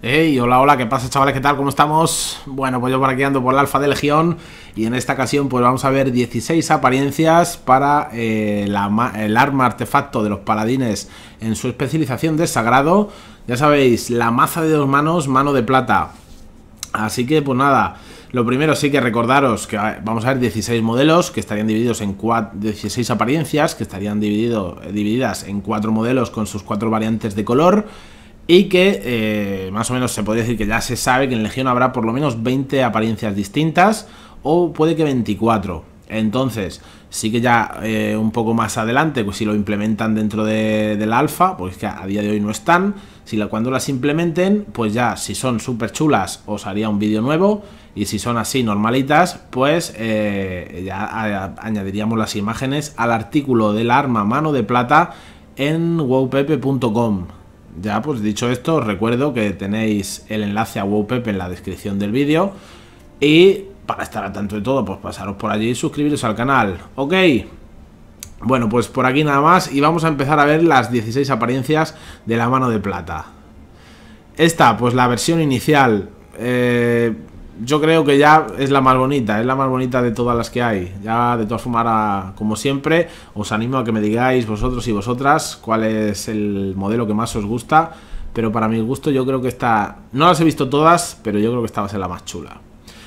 Hey, hola, hola, ¿qué pasa chavales? ¿Qué tal? ¿Cómo estamos? Bueno, pues yo por aquí ando por la alfa de Legión y en esta ocasión pues vamos a ver 16 apariencias para eh, el arma artefacto de los paladines en su especialización de sagrado. Ya sabéis, la maza de dos manos, mano de plata. Así que pues nada, lo primero sí que recordaros que eh, vamos a ver 16 modelos que estarían divididos en 4, 16 apariencias que estarían eh, divididas en 4 modelos con sus 4 variantes de color y que eh, más o menos se podría decir que ya se sabe que en Legión habrá por lo menos 20 apariencias distintas o puede que 24. Entonces, sí que ya eh, un poco más adelante, pues si lo implementan dentro de, del alfa, pues que a día de hoy no están, si la, cuando las implementen, pues ya si son súper chulas os haría un vídeo nuevo y si son así normalitas, pues eh, ya añadiríamos las imágenes al artículo del arma mano de plata en wowpepe.com ya, pues dicho esto, os recuerdo que tenéis el enlace a WoPep en la descripción del vídeo. Y para estar al tanto de todo, pues pasaros por allí y suscribiros al canal. ¿Ok? Bueno, pues por aquí nada más y vamos a empezar a ver las 16 apariencias de la mano de plata. Esta, pues la versión inicial. Eh, yo creo que ya es la más bonita, es la más bonita de todas las que hay. Ya de todas formas, como siempre, os animo a que me digáis vosotros y vosotras cuál es el modelo que más os gusta. Pero para mi gusto yo creo que esta, no las he visto todas, pero yo creo que esta va a ser la más chula.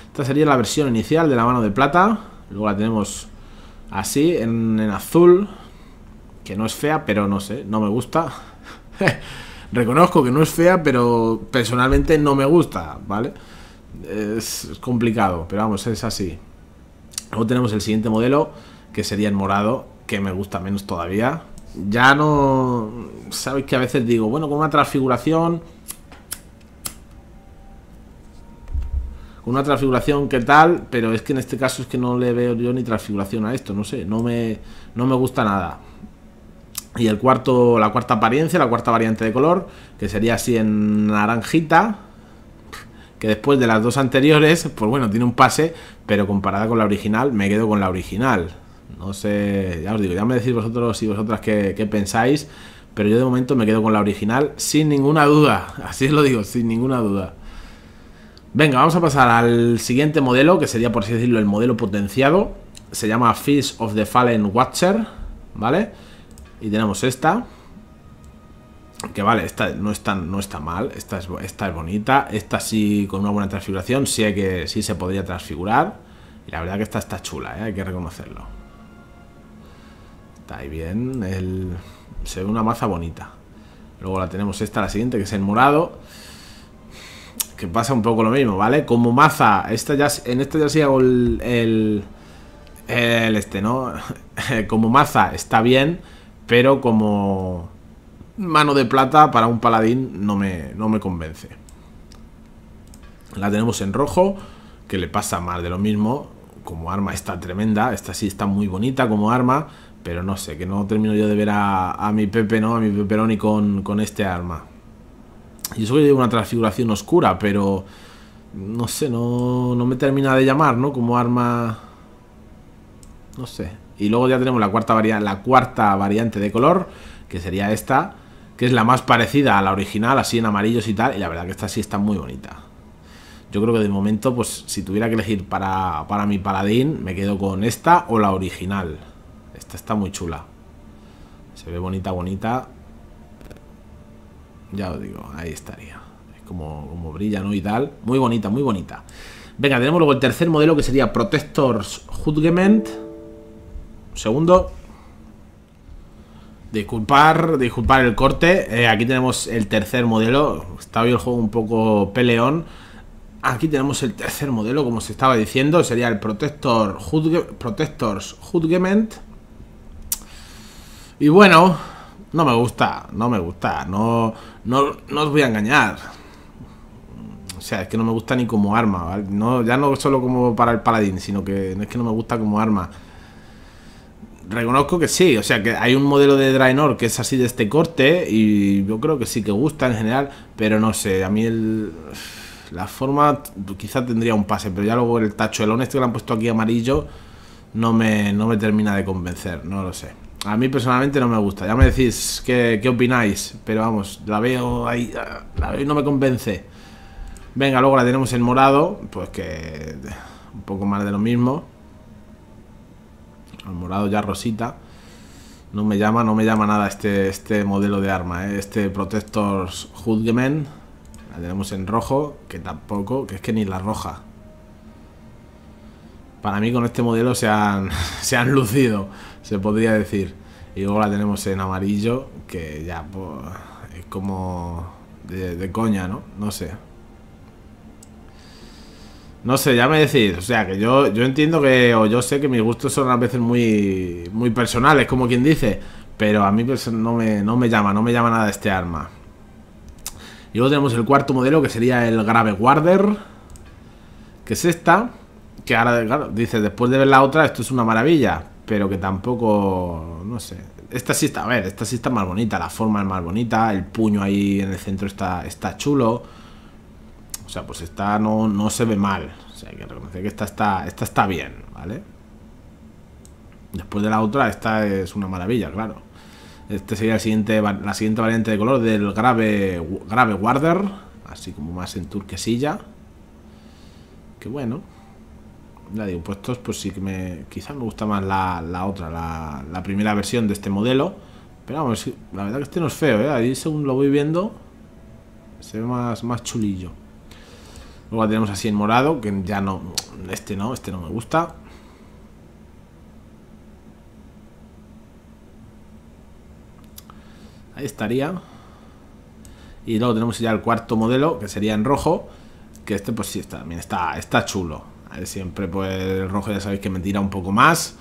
Esta sería la versión inicial de la mano de plata. Luego la tenemos así, en, azul, que no es fea, pero no sé, no me gusta. Reconozco que no es fea, pero personalmente no me gusta, ¿vale? vale es complicado, pero vamos, es así. Luego tenemos el siguiente modelo, que sería el morado, que me gusta menos todavía. Ya no... Sabéis que a veces digo, bueno, con una transfiguración... Con una transfiguración, ¿qué tal? Pero es que en este caso es que no le veo yo ni transfiguración a esto, no sé, no me, no me gusta nada. Y el cuarto, la cuarta apariencia, la cuarta variante de color, que sería así en naranjita, que después de las dos anteriores, pues bueno, tiene un pase, pero comparada con la original, me quedo con la original. No sé, ya os digo, ya me decís vosotros y vosotras qué, pensáis, pero yo de momento me quedo con la original sin ninguna duda. Así os lo digo, sin ninguna duda. Venga, vamos a pasar al siguiente modelo, que sería, por así decirlo, el modelo potenciado. Se llama Fish of the Fallen Watcher, ¿vale? Y tenemos esta que vale, esta no está, no está mal, esta es, esta es bonita, esta sí con una buena transfiguración, sí, que, sí se podría transfigurar, y la verdad que esta está chula, ¿eh? hay que reconocerlo. Está ahí bien, se ve una maza bonita. Luego la tenemos esta, la siguiente, que es el morado, que pasa un poco lo mismo, ¿vale? Como maza, esta ya, en esta ya sí hago el, el, el este, ¿no? Como maza está bien, pero como mano de plata para un paladín no me, no me convence. La tenemos en rojo, que le pasa más de lo mismo. Como arma está tremenda, esta sí está muy bonita como arma, pero no sé, que no termino yo de ver a, a mi Pepe, ¿no? A mi Peperoni con, con este arma. Y eso es una transfiguración oscura, pero no sé, no, no me termina de llamar, ¿no? Como arma... No sé. Y luego ya tenemos la cuarta, la cuarta variante de color, que sería esta, que es la más parecida a la original, así en amarillos y tal, y la verdad que esta sí está muy bonita. Yo creo que de momento, pues si tuviera que elegir para, para mi paladín, me quedo con esta o la original. Esta está muy chula. Se ve bonita, bonita. Ya os digo, ahí estaría. Es como, como brilla, ¿no? Y tal. Muy bonita, muy bonita. Venga, tenemos luego el tercer modelo que sería Protectors Judgment. segundo. Disculpar, disculpar el corte. Eh, aquí tenemos el tercer modelo. Está bien el juego un poco peleón. Aquí tenemos el tercer modelo, como se estaba diciendo. Sería el Protector Protectors Judgment. Y bueno, no me gusta, no me gusta. No, no, no os voy a engañar. O sea, es que no me gusta ni como arma, No, ya no solo como para el paladín, sino que es que no me gusta como arma reconozco que sí, o sea que hay un modelo de Draenor que es así de este corte y yo creo que sí que gusta en general, pero no sé, a mí el, la forma quizá tendría un pase, pero ya luego el tachuelón este que le han puesto aquí amarillo no me, no me termina de convencer, no lo sé. A mí personalmente no me gusta, ya me decís qué, qué opináis, pero vamos, la veo ahí, la veo y no me convence. Venga, luego la tenemos en morado, pues que un poco más de lo mismo al morado ya rosita. No me llama, no me llama nada este, este modelo de arma, ¿eh? este Protector Hudgemen. La tenemos en rojo, que tampoco, que es que ni la roja. Para mí con este modelo se han, se han lucido, se podría decir. Y luego la tenemos en amarillo, que ya pues, es como de, de coña, ¿no? No sé. No sé, ya me decís, o sea, que yo, yo entiendo que, o yo sé que mis gustos son a veces muy, muy personales, como quien dice, pero a mí no me, no me llama, no me llama nada este arma. Y luego tenemos el cuarto modelo, que sería el Grave Guarder, que es esta, que ahora, claro, dices, después de ver la otra, esto es una maravilla, pero que tampoco, no sé. Esta sí está, a ver, esta sí está más bonita, la forma es más bonita, el puño ahí en el centro está, está chulo. O sea, pues esta no, no se ve mal. O sea, hay que reconocer que esta está, está bien, ¿vale? Después de la otra, esta es una maravilla, claro. Este sería siguiente, la siguiente variante de color del grave, grave Warder. Así como más en turquesilla. Que bueno. ya digo, puestos pues sí que me. Quizás me gusta más la, la otra, la, primera versión de este modelo. Pero vamos, la verdad que este no es feo, ¿eh? Ahí según lo voy viendo, se ve más, más chulillo. Luego tenemos así en morado, que ya no... Este no, este no me gusta. Ahí estaría. Y luego tenemos ya el cuarto modelo, que sería en rojo. Que este pues sí, está, también está, está chulo. Siempre pues el rojo ya sabéis que me tira un poco más.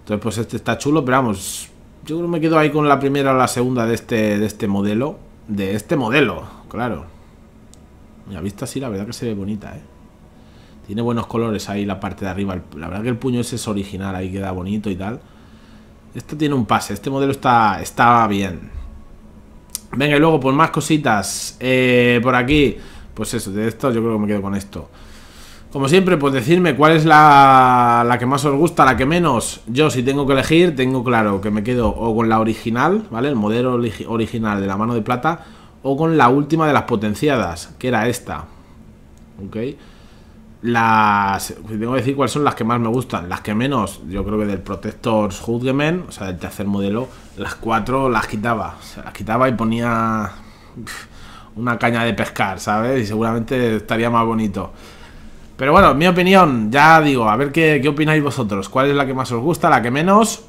Entonces pues este está chulo, pero vamos... Yo creo que me quedo ahí con la primera o la segunda de este, de este modelo. De este modelo, claro. La vista así la verdad que se ve bonita, ¿eh? Tiene buenos colores ahí la parte de arriba. La verdad que el puño ese es original, ahí queda bonito y tal. esto tiene un pase, este modelo está, está bien. Venga, y luego, por pues, más cositas eh, por aquí. Pues eso, de esto yo creo que me quedo con esto. Como siempre, pues decirme cuál es la, la, que más os gusta, la que menos. Yo, si tengo que elegir, tengo claro que me quedo o con la original, ¿vale? El modelo original de la mano de plata o con la última de las potenciadas, que era esta. ¿Ok? Las... Tengo que decir cuáles son las que más me gustan. Las que menos, yo creo que del Protector Hudgemen, o sea, del tercer modelo, las cuatro las quitaba. las quitaba y ponía una caña de pescar, ¿sabes? Y seguramente estaría más bonito. Pero bueno, mi opinión, ya digo, a ver qué, qué opináis vosotros. ¿Cuál es la que más os gusta, la que menos?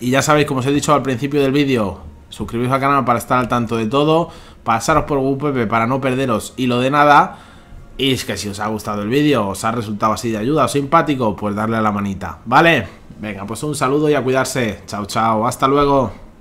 Y ya sabéis, como os he dicho al principio del vídeo, Suscribiros al canal para estar al tanto de todo. Pasaros por WPP para no perderos y lo de nada. Y es que si os ha gustado el vídeo, os ha resultado así de ayuda o simpático, pues darle a la manita. ¿Vale? Venga, pues un saludo y a cuidarse. Chao, chao. Hasta luego.